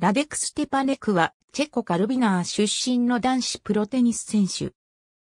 ラデク・ステパネクは、チェコ・カルビナー出身の男子プロテニス選手。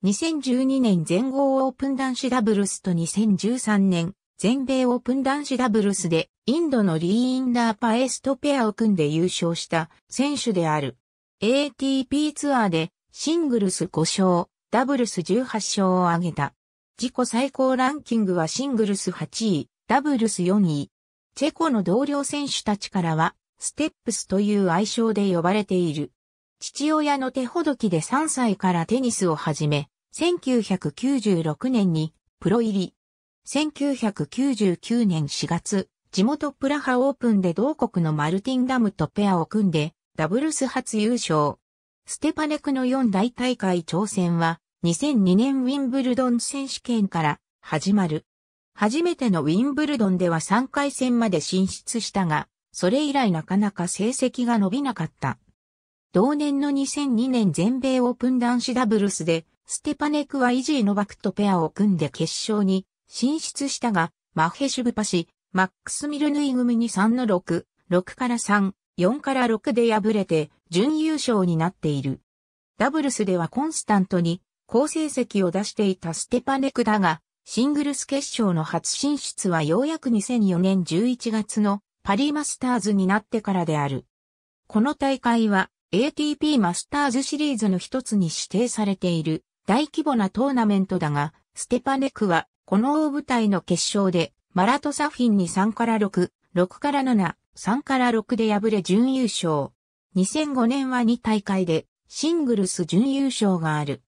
2012年全豪オープン男子ダブルスと2013年、全米オープン男子ダブルスで、インドのリー・インダー・パエストペアを組んで優勝した選手である。ATP ツアーで、シングルス5勝、ダブルス18勝を挙げた。自己最高ランキングはシングルス8位、ダブルス4位。チェコの同僚選手たちからは、ステップスという愛称で呼ばれている。父親の手ほどきで3歳からテニスを始め、1996年にプロ入り。1999年4月、地元プラハオープンで同国のマルティンダムとペアを組んで、ダブルス初優勝。ステパネクの4大大会挑戦は、2002年ウィンブルドン選手権から始まる。初めてのウィンブルドンでは3回戦まで進出したが、それ以来なかなか成績が伸びなかった。同年の2002年全米オープン男子ダブルスで、ステパネクはイジーノバクとペアを組んで決勝に進出したが、マヘシュブパシ、マックスミルヌイ組に3の6、6から3、4から6で敗れて準優勝になっている。ダブルスではコンスタントに好成績を出していたステパネクだが、シングルス決勝の初進出はようやく2004年11月のパリマスターズになってからである。この大会は ATP マスターズシリーズの一つに指定されている大規模なトーナメントだが、ステパネクはこの大舞台の決勝でマラトサフィンに3から6、6から7、3から6で敗れ準優勝。2005年は2大会でシングルス準優勝がある。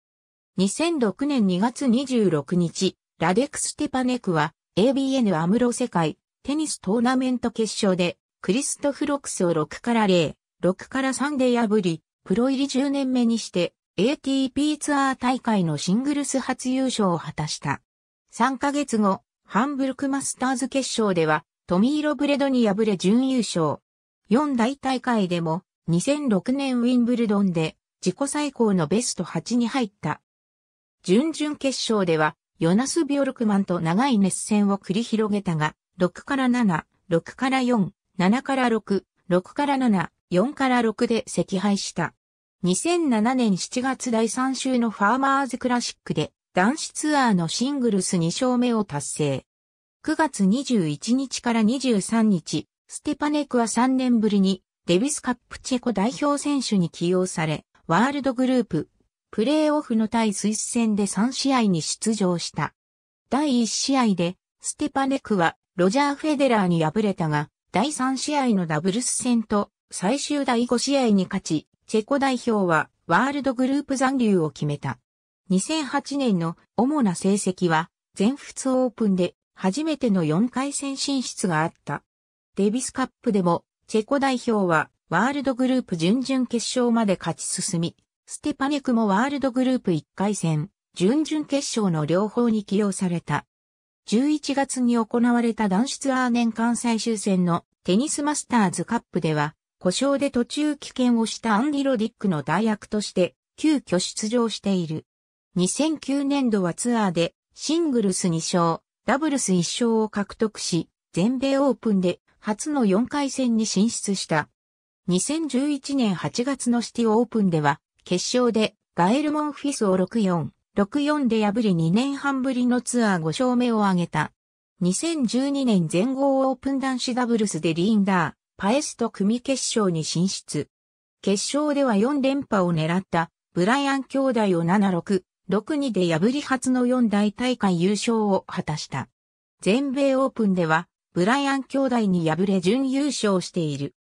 2006年2月26日、ラデックステパネクは ABN アムロ世界テニストーナメント決勝で、クリストフ・ロックスを6から0、6から3で破り、プロ入り10年目にして、ATP ツアー大会のシングルス初優勝を果たした。3ヶ月後、ハンブルクマスターズ決勝では、トミー・ロブレドに敗れ準優勝。4大大会でも、2006年ウィンブルドンで、自己最高のベスト8に入った。準々決勝では、ヨナス・ビョルクマンと長い熱戦を繰り広げたが、6から7、6から4、7から6、6から7、4から6で赤敗した。2007年7月第3週のファーマーズクラシックで男子ツアーのシングルス2勝目を達成。9月21日から23日、ステパネクは3年ぶりにデビスカップチェコ代表選手に起用され、ワールドグループ、プレーオフの対スイス戦で3試合に出場した。第1試合で、ステパネクはロジャー・フェデラーに敗れたが、第3試合のダブルス戦と最終第5試合に勝ち、チェコ代表はワールドグループ残留を決めた。2008年の主な成績は、全仏オープンで初めての4回戦進出があった。デビスカップでも、チェコ代表はワールドグループ準々決勝まで勝ち進み、ステパネクもワールドグループ1回戦、準々決勝の両方に起用された。11月に行われた男子ツアー年間最終戦のテニスマスターズカップでは、故障で途中棄権をしたアンディ・ロディックの代役として、急遽出場している。2009年度はツアーで、シングルス2勝、ダブルス1勝を獲得し、全米オープンで初の4回戦に進出した。2011年8月のシティオープンでは、決勝でガエル・モンフィスを6-4、6-4で破り2年半ぶりのツアー5勝目を挙げた。2012年全豪オープン男子ダブルスでリーンダー、パエスと組決勝に進出。決勝では4連覇を狙ったブライアン兄弟を7-6、6-2で破り初の4大大会優勝を果たした。全米オープンではブライアン兄弟に敗れ準優勝している。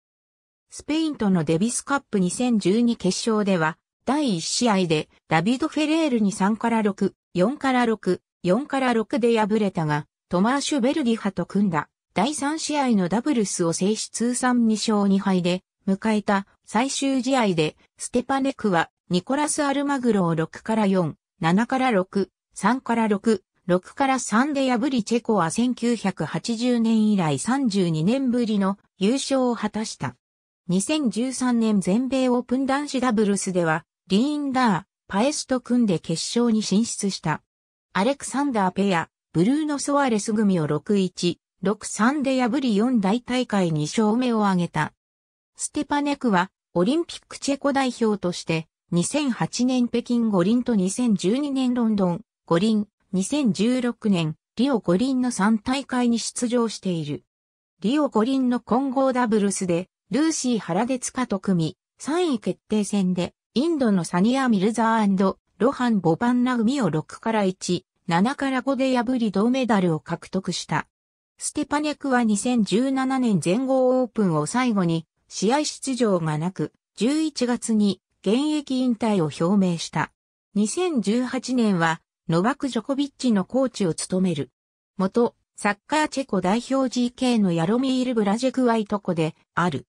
スペインとのデビスカップ2012決勝では第1試合でダビド・フェレールに3から6、4から6、4から6で敗れたが、トマーシュ・ベルディ派と組んだ第3試合のダブルスを制し通算2勝2敗で迎えた最終試合でステパネクはニコラス・アルマグロを6から4、7から6、3から6、6から3で破りチェコは1980年以来32年ぶりの優勝を果たした。2013年全米オープン男子ダブルスではリーンダー、パエスと組んで決勝に進出した。アレクサンダーペア、ブルーノ・ソアレス組を6-1、6-3で破り4大大会2勝目を挙げた。ステパネクは、オリンピックチェコ代表として、2008年北京五輪と2012年ロンドン、五輪、2016年、リオ五輪の3大会に出場している。リオ五輪の混合ダブルスで、ルーシーハラデツカと組み、3位決定戦でインドのサニア・ミルザーロハン・ボパンナ組を6から1、7から5で破り銅メダルを獲得した。ステパネクは2017年全豪オープンを最後に試合出場がなく、11月に現役引退を表明した。2018年はノバク・ジョコビッチのコーチを務める。元、サッカーチェコ代表 GK のヤロミール・ブラジェクワイトコである。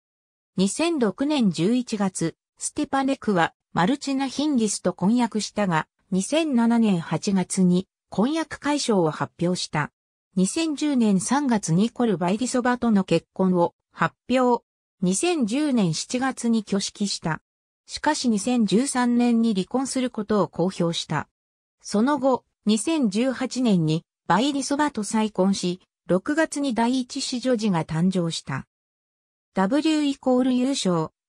2006年11月、ステパネクはマルチナ・ヒンギスと婚約したが、2007年8月に婚約解消を発表した。2010年3月にコルバイリソバとの結婚を発表。2010年7月に挙式した。しかし2013年に離婚することを公表した。その後、2018年にバイリソバと再婚し、6月に第一子女児が誕生した。W イコール優勝。